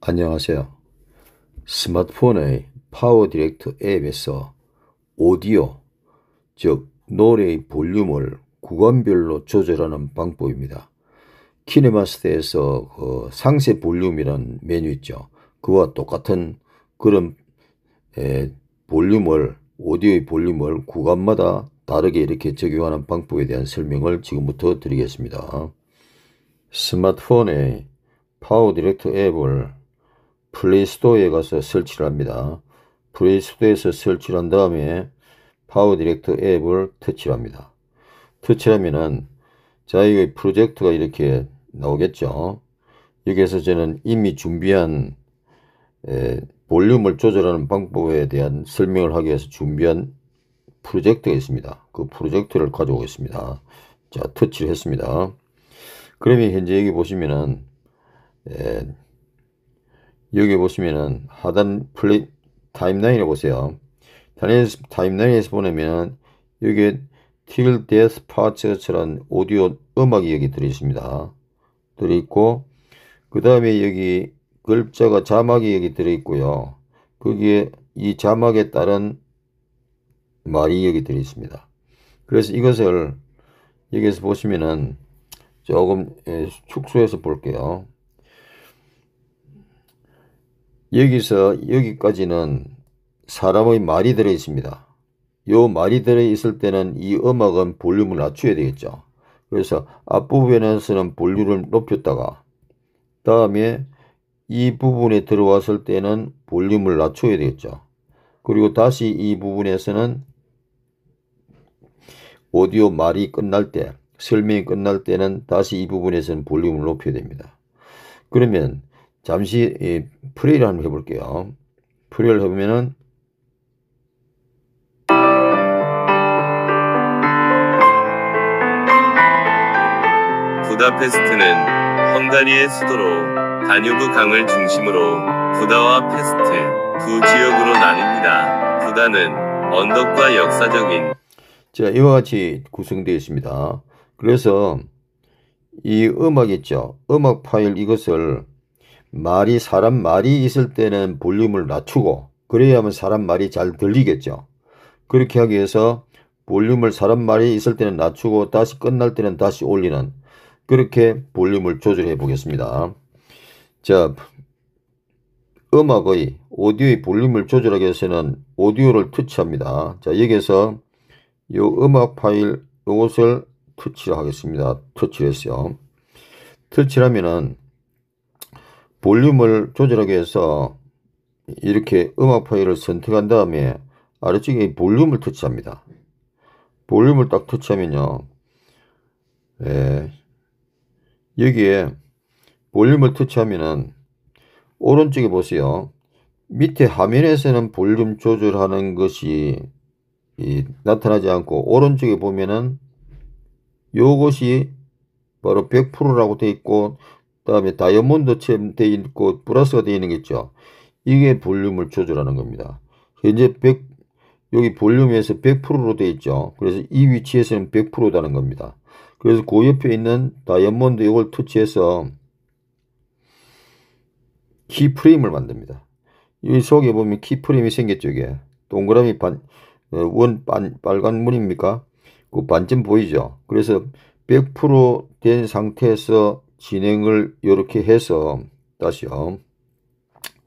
안녕하세요. 스마트폰의 파워 디렉터 앱에서 오디오, 즉 노래의 볼륨을 구간별로 조절하는 방법입니다. 키네마스터에서 그 상세 볼륨이라는 메뉴 있죠. 그와 똑같은 그런 에, 볼륨을 오디오의 볼륨을 구간마다 다르게 이렇게 적용하는 방법에 대한 설명을 지금부터 드리겠습니다. 스마트폰에 파워 디렉터 앱을 플레이스토어에 가서 설치를 합니다. 플레이스토어에서 설치를 한 다음에 파워 디렉터 앱을 터치를 합니다. 터치를 하면은 자기의 프로젝트가 이렇게 나오겠죠. 여기에서 저는 이미 준비한 에, 볼륨을 조절하는 방법에 대한 설명을 하기 위해서 준비한 프로젝트가 있습니다. 그 프로젝트를 가져오겠습니다. 자, 터치를 했습니다. 그러면 현재 여기 보시면은, 예, 여기 보시면은 하단 플레이 타임라인을 보세요. 타임라인에서 보내면 은 여기에 Till Death Parts라는 오디오 음악이 여기 들어있습니다. 들어있고 그 다음에 여기 글자가 자막이 여기 들어있고요. 거기에 이 자막에 따른 뭐이 여기들이 있습니다. 그래서 이것을 여기에서 보시면은 조금 예, 축소해서 볼게요. 여기서 여기까지는 사람의 말이 들어 있습니다. 요 말이 들어 있을 때는 이 음악은 볼륨을 낮춰야 되겠죠. 그래서 앞부분에서는 볼륨을 높였다가 다음에 이 부분에 들어왔을 때는 볼륨을 낮춰야 되겠죠. 그리고 다시 이 부분에서는 오디오 말이 끝날 때, 설명이 끝날 때는 다시 이 부분에서는 볼륨을 높여야 됩니다. 그러면 잠시 프레이를 한번 해볼게요. 프레이를 해보면은 부다페스트는 헝가리의 수도로 다뉴브 강을 중심으로 부다와 페스트 두 지역으로 나뉩니다. 부다는 언덕과 역사적인 자, 이와 같이 구성되어 있습니다. 그래서 이 음악 있죠. 음악 파일 이것을 말이 사람 말이 있을 때는 볼륨을 낮추고 그래야만 사람 말이 잘 들리겠죠. 그렇게 하기 위해서 볼륨을 사람 말이 있을 때는 낮추고 다시 끝날 때는 다시 올리는 그렇게 볼륨을 조절해 보겠습니다. 자, 음악의 오디오의 볼륨을 조절하기 위해서는 오디오를 터치합니다. 자, 여기에서 이 음악 파일 이것을 터치를 하겠습니다. 터치를 했어요. 터치를 하면은 볼륨을 조절하기 위해서 이렇게 음악 파일을 선택한 다음에 아래쪽에 볼륨을 터치합니다. 볼륨을 딱 터치하면요. 예. 여기에 볼륨을 터치하면은 오른쪽에 보세요. 밑에 화면에서는 볼륨 조절하는 것이 이, 나타나지 않고 오른쪽에 보면은 요것이 바로 100%라고 되어 있고 다음에 다이아몬드 처럼 되어 있고 플러스가 되어 있는 게 있죠. 이게 볼륨을 조절하는 겁니다. 현재 100 여기 볼륨에서 100%로 되어 있죠. 그래서 이 위치에서는 100%다는 겁니다. 그래서 그 옆에 있는 다이아몬드 이걸 터치해서 키프레임을 만듭니다. 여기 속에 보면 키프레임이 생겼죠. 이게 동그라미 반 어, 원 빨간 물입니까? 그 반점 보이죠? 그래서 100%된 상태에서 진행을 이렇게 해서 다시요.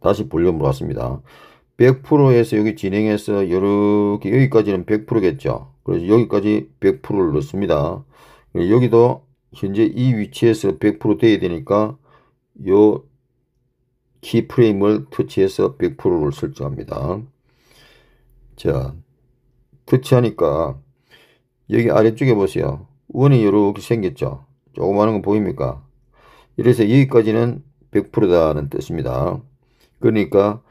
다시 볼륨으로 왔습니다. 100%에서 여기 진행해서 이렇게 여기까지는 100%겠죠. 그래서 여기까지 100%를 넣습니다. 여기도 현재 이 위치에서 100% 돼야 되니까 요 키프레임을 터치해서 100%를 설정합니다. 자, 그 터치하니까 여기 아래쪽에 보세요. 원이 이렇게 생겼죠. 조그마한 거 보입니까? 이래서 여기까지는 100%다는 뜻입니다. 그러니까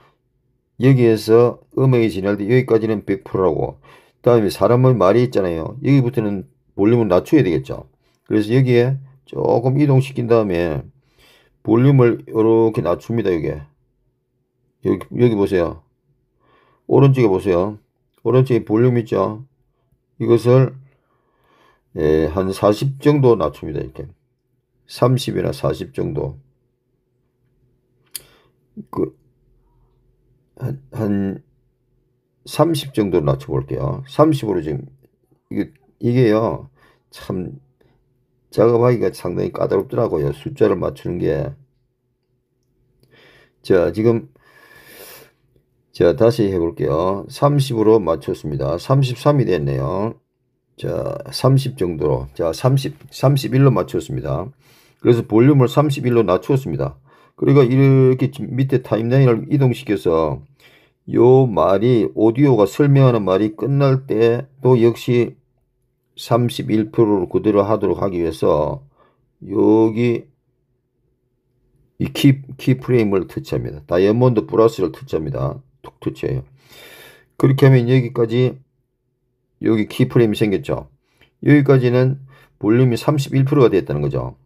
여기에서 음악이 지날 때 여기까지는 100%라고 다음에 사람의 말이 있잖아요. 여기부터는 볼륨을 낮춰야 되겠죠. 그래서 여기에 조금 이동시킨 다음에 볼륨을 이렇게 낮춥니다. 여기 여기, 여기 보세요. 오른쪽에 보세요. 오른쪽에 볼륨 있죠. 이것을 예, 한 40 정도 낮춥니다. 이렇게 30이나 40 정도 그한 한 30 정도 낮춰볼게요. 30으로 지금 이게 이게요 참 작업하기가 상당히 까다롭더라고요. 숫자를 맞추는 게. 자, 지금 자, 다시 해볼게요. 30으로 맞췄습니다. 33이 됐네요. 자, 30 정도로. 자, 30, 31로 맞췄습니다. 그래서 볼륨을 31로 낮췄습니다 그리고 그러니까 이렇게 밑에 타임라인을 이동시켜서 요 말이 오디오가 설명하는 말이 끝날 때 또 역시 31%를 그대로 하도록 하기 위해서 여기 이 키, 키프레임을 터치합니다. 다이아몬드 브러스를 터치합니다. 톡 터치해요. 그렇게 하면 여기까지 여기 키프레임이 생겼죠. 여기까지는 볼륨이 31%가 되었다는 거죠.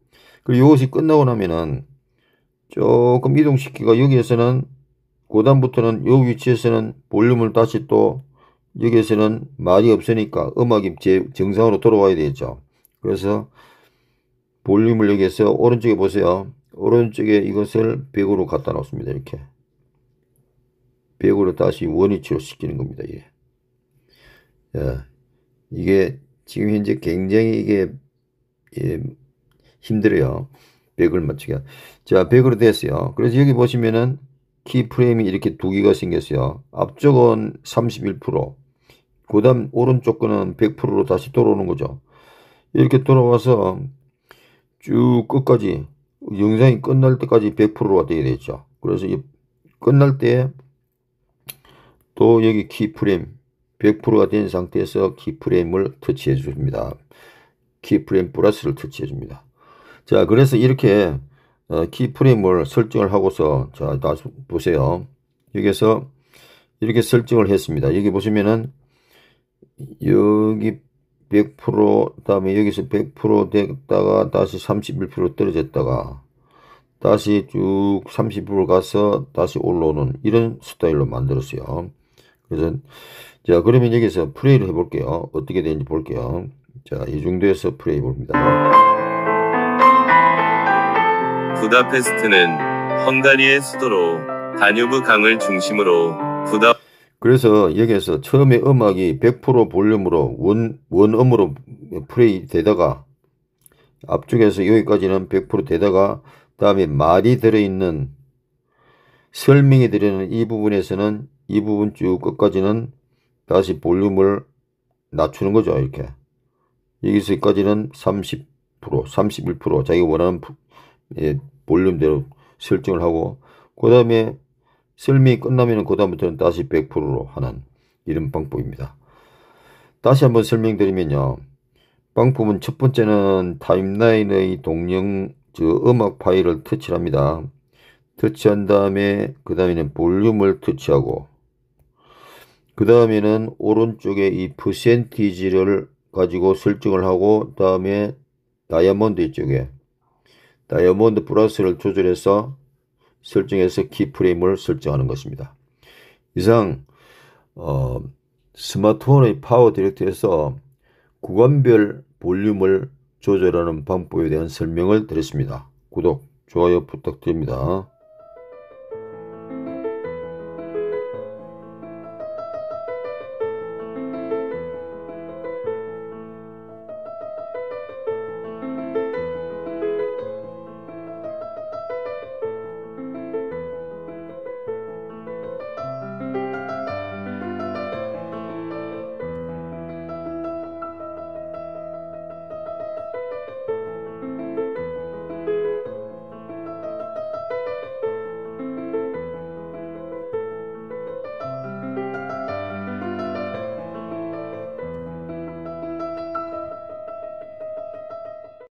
그리고 이것이 끝나고 나면은 조금 이동시키가 여기에서는 고단부터는 요 위치에서는 볼륨을 다시 또 여기에서는 말이 없으니까 음악이 제 정상으로 돌아와야 되겠죠. 그래서 볼륨을 여기에서 오른쪽에 보세요. 오른쪽에 이것을 100으로 갖다 놓습니다. 이렇게. 100으로 다시 원위치로 시키는 겁니다. 예. 자, 이게 지금 현재 굉장히 이게 예, 힘들어요. 100을 맞추기가. 자, 100으로 됐어요. 그래서 여기 보시면은 키프레임이 이렇게 두 개가 생겼어요. 앞쪽은 31%, 그 다음 오른쪽 거는 100%로 다시 돌아오는 거죠. 이렇게 돌아와서 쭉 끝까지 영상이 끝날 때까지 100%가 되어야 되죠. 그래서 끝날 때또 여기 키프레임 100%가 된 상태에서 키프레임을 터치해 줍니다. 키프레임 플러스를 터치해 줍니다. 자 그래서 이렇게 어, 키프레임을 설정을 하고서 자 다시 보세요. 여기서 이렇게 설정을 했습니다. 여기 보시면은 여기 100% 다음에 여기서 100% 됐다가 다시 31% 떨어졌다가 다시 쭉 30% 가서 다시 올라오는 이런 스타일로 만들었어요. 그래서 자 그러면 여기서 플레이를 해볼게요. 어떻게 되는지 볼게요. 자 이중도에서 플레이 봅니다. 부다페스트는 헝가리의 수도로 다뉴브 강을 중심으로 부다 그래서 여기에서 처음에 음악이 100% 볼륨으로 원, 원음으로 플레이 되다가 앞쪽에서 여기까지는 100% 되다가 그 다음에 말이 들어있는 설명이 들어있는 이 부분에서는 이 부분 쭉 끝까지는 다시 볼륨을 낮추는 거죠. 이렇게. 여기서까지는 30%, 31% 자기가 원하는 예, 볼륨대로 설정을 하고 그 다음에 썰이 끝나면 그 다음부터는 다시 100%로 하는 이런 방법입니다. 다시 한번 설명드리면요. 방법은 첫 번째는 타임라인의 동영 저 음악 파일을 터치합니다. 터치한 다음에 그 다음에는 볼륨을 터치하고 그 다음에는 오른쪽에 이 퍼센티지를 가지고 설정을 하고 다음에 다이아몬드 이쪽에 다이아몬드 플러스를 조절해서 설정해서 키프레임을 설정하는 것입니다. 이상 어, 스마트폰의 파워 디렉트에서 구간별 볼륨을 조절하는 방법에 대한 설명을 드렸습니다. 구독, 좋아요 부탁드립니다.